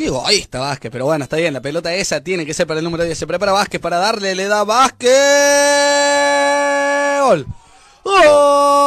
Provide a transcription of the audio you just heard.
Digo, ahí está Vázquez, pero bueno, está bien, la pelota esa tiene que ser para el número 10. Se prepara Vázquez para darle, le da Vázquez. ¡Gol!